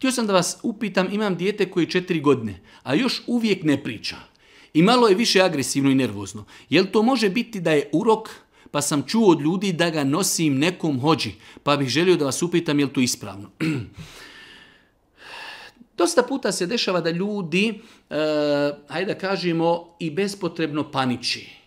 Htio sam da vas upitam, imam dijete koji je četiri godine, a još uvijek ne priča. I malo je više agresivno i nervozno. Jel to može biti da je urok, pa sam čuo od ljudi da ga nosim nekom hođi, pa bih želio da vas upitam jel to ispravno. Dosta puta se dešava da ljudi, eh, hajde da kažemo, i bespotrebno paniči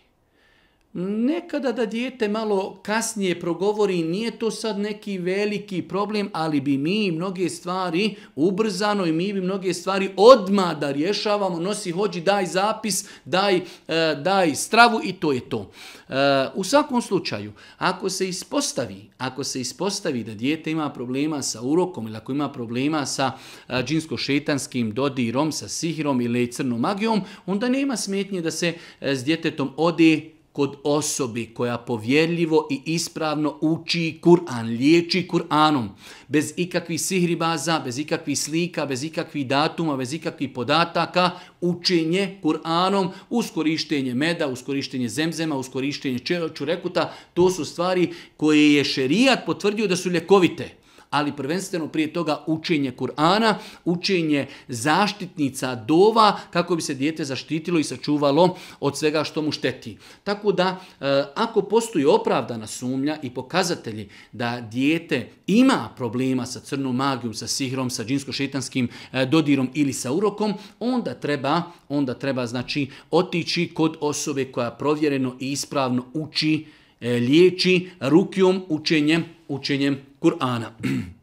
nekada da dijete malo kasnije progovori, nije to sad neki veliki problem, ali bi mi mnoge stvari ubrzano i mi bi mnoge stvari odma da rješavamo, nosi, hođi, daj zapis, daj, e, daj stravu i to je to. E, u svakom slučaju, ako se ispostavi, ako se ispostavi da dijete ima problema sa urokom ili ako ima problema sa e, džinsko-šetanskim dodirom, sa sihirom ili crnom magijom, onda nema smetnje da se e, s djetetom ode kod osobi koja povjerljivo i ispravno uči Kur'an, liječi Kur'anom, bez ikakvih sihribaza, bez ikakvih slika, bez ikakvih datuma, bez ikakvih podataka, učenje Kur'anom, uskorištenje meda, uskorištenje zemzema, uskorištenje čurekuta, to su stvari koje je šerijat potvrdio da su ljekovite ali prvenstveno prije toga učenje Kur'ana, učenje zaštitnica dova kako bi se dijete zaštitilo i sačuvalo od svega što mu šteti. Tako da e, ako postoji opravdana sumnja i pokazatelji da dijete ima problema sa crnom magijom, sa sihrom, sa džinsko-šetanskim e, dodirom ili sa urokom, onda treba onda treba znači otići kod osobe koja provjereno i ispravno uči E, liječi rukijom učenjem, učenjem Kur'ana.